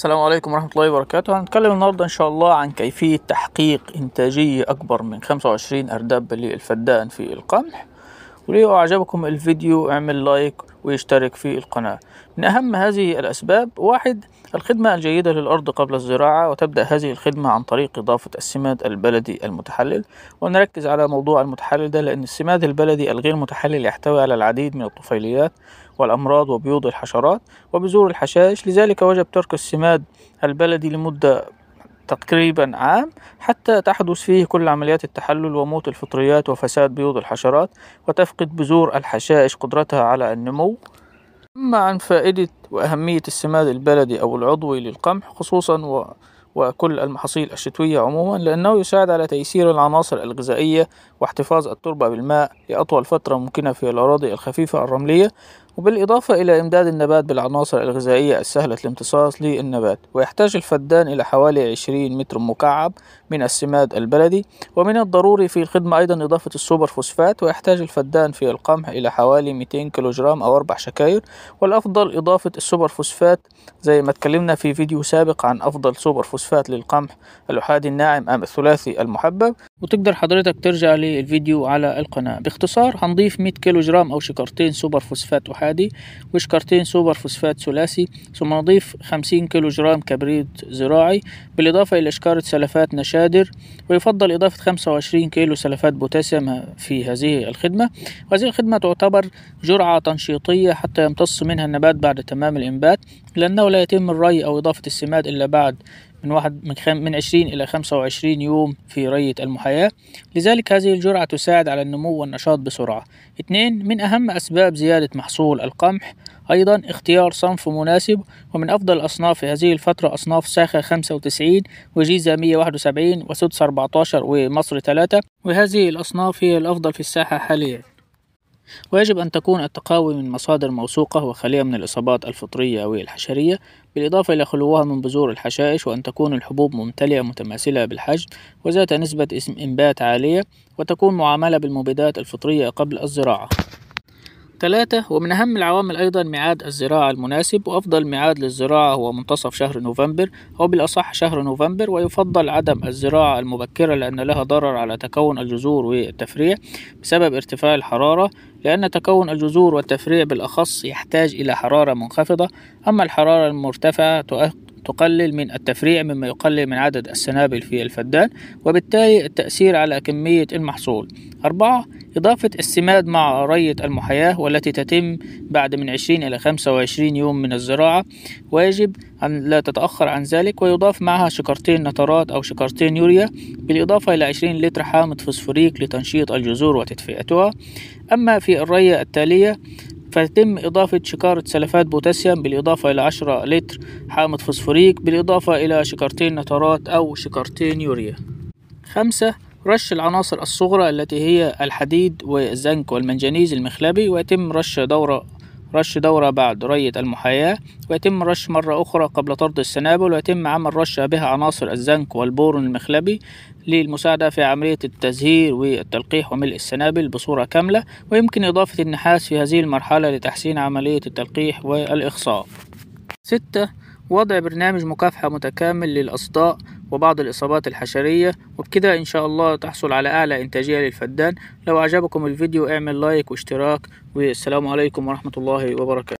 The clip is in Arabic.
السلام عليكم ورحمة الله وبركاته هنتكلم النهاردة إن شاء الله عن كيفية تحقيق إنتاجية أكبر من 25 أرداب للفدان في القمح ولو أعجبكم الفيديو اعمل لايك ويشترك في القناة من أهم هذه الأسباب واحد الخدمة الجيدة للأرض قبل الزراعة وتبدأ هذه الخدمة عن طريق إضافة السماد البلدي المتحلل ونركز على موضوع المتحلل ده لأن السماد البلدي الغير متحلل يحتوي على العديد من الطفيليات والأمراض وبيوض الحشرات وبذور الحشائش لذلك وجب ترك السماد البلدي لمدة تقريبا عام حتى تحدث فيه كل عمليات التحلل وموت الفطريات وفساد بيوض الحشرات وتفقد بذور الحشائش قدرتها على النمو أما عن فائدة وأهمية السماد البلدي أو العضوي للقمح خصوصا و... وكل المحاصيل الشتوية عموما لأنه يساعد على تيسير العناصر الغذائية واحتفاظ التربة بالماء لأطول فترة ممكنة في الأراضي الخفيفة الرملية وبالإضافة إلى إمداد النبات بالعناصر الغذائية السهلة الامتصاص للنبات ويحتاج الفدان إلى حوالي 20 متر مكعب من السماد البلدي ومن الضروري في الخدمة أيضا إضافة السوبر فوسفات ويحتاج الفدان في القمح إلى حوالي 200 كيلوغرام أو أربع شكاير والأفضل إضافة السوبر فوسفات زي ما اتكلمنا في فيديو سابق عن أفضل سوبر فوسفات للقمح الأحادي الناعم أم الثلاثي المحبب وتقدر حضرتك ترجع للفيديو على القناة باختصار هنضيف 100 كيلو جرام أو شكارتين سوبر فوسفات أحادي وشكارتين سوبر فوسفات ثلاثي ثم نضيف 50 كيلو جرام كبريت زراعي بالإضافة إلى شكارة سلفات نشادر ويفضل إضافة 25 كيلو سلفات بوتاسيوم في هذه الخدمة وهذه الخدمة تعتبر جرعة تنشيطية حتى يمتص منها النبات بعد تمام الإنبات لأنه لا يتم الري أو إضافة السماد إلا بعد من واحد من, خم من 20 إلى 25 يوم في رية المحياة لذلك هذه الجرعة تساعد على النمو والنشاط بسرعة اثنين من أهم أسباب زيادة محصول القمح أيضا اختيار صنف مناسب ومن أفضل الاصناف في هذه الفترة أصناف ساخة 95 وجيزة 171 وسدس 14 ومصر 3 وهذه الأصناف هي الأفضل في الساحة حاليا ويجب أن تكون التقاوي من مصادر موثوقة وخالية من الإصابات الفطرية أو الحشرية بالإضافة إلى خلوها من بذور الحشائش وأن تكون الحبوب ممتلئة متماثلة بالحجم وذات نسبة إنبات عالية وتكون معاملة بالمبيدات الفطرية قبل الزراعة ثلاثة ومن أهم العوامل أيضا ميعاد الزراعة المناسب وأفضل ميعاد للزراعة هو منتصف شهر نوفمبر أو بالأصح شهر نوفمبر ويفضل عدم الزراعة المبكرة لأن لها ضرر على تكون الجذور والتفريع بسبب ارتفاع الحرارة لأن تكون الجذور والتفريع بالأخص يحتاج إلى حرارة منخفضة أما الحرارة المرتفعة تقلل من التفريع مما يقلل من عدد السنابل في الفدان وبالتالي التأثير على كمية المحصول أربعة إضافة السماد مع رية المحياة والتي تتم بعد من 20 إلى 25 يوم من الزراعة ويجب أن لا تتأخر عن ذلك ويضاف معها شكرتين نترات أو شكرتين يوريا بالإضافة إلى 20 لتر حامض فوسفوريك لتنشيط الجذور وتدفئتها أما في الرية التالية فتتم إضافة شكارة سلفات بوتاسيوم بالإضافة إلى 10 لتر حامض فوسفوريك بالإضافة إلى شكرتين نترات أو شكرتين يوريا خمسة رش العناصر الصغرى التي هي الحديد والزنك والمنجنيز المخلبي ويتم رش دورة رش دورة بعد رية المحاياة ويتم رش مرة أخرى قبل طرد السنابل ويتم عمل رش بها عناصر الزنك والبورون المخلبي للمساعدة في عملية التزهير والتلقيح وملء السنابل بصورة كاملة ويمكن إضافة النحاس في هذه المرحلة لتحسين عملية التلقيح والإخصاء ستة وضع برنامج مكافحة متكامل للأصداء وبعض الإصابات الحشرية وبكده إن شاء الله تحصل على أعلى إنتاجية للفدان لو أعجبكم الفيديو اعمل لايك واشتراك والسلام عليكم ورحمة الله وبركاته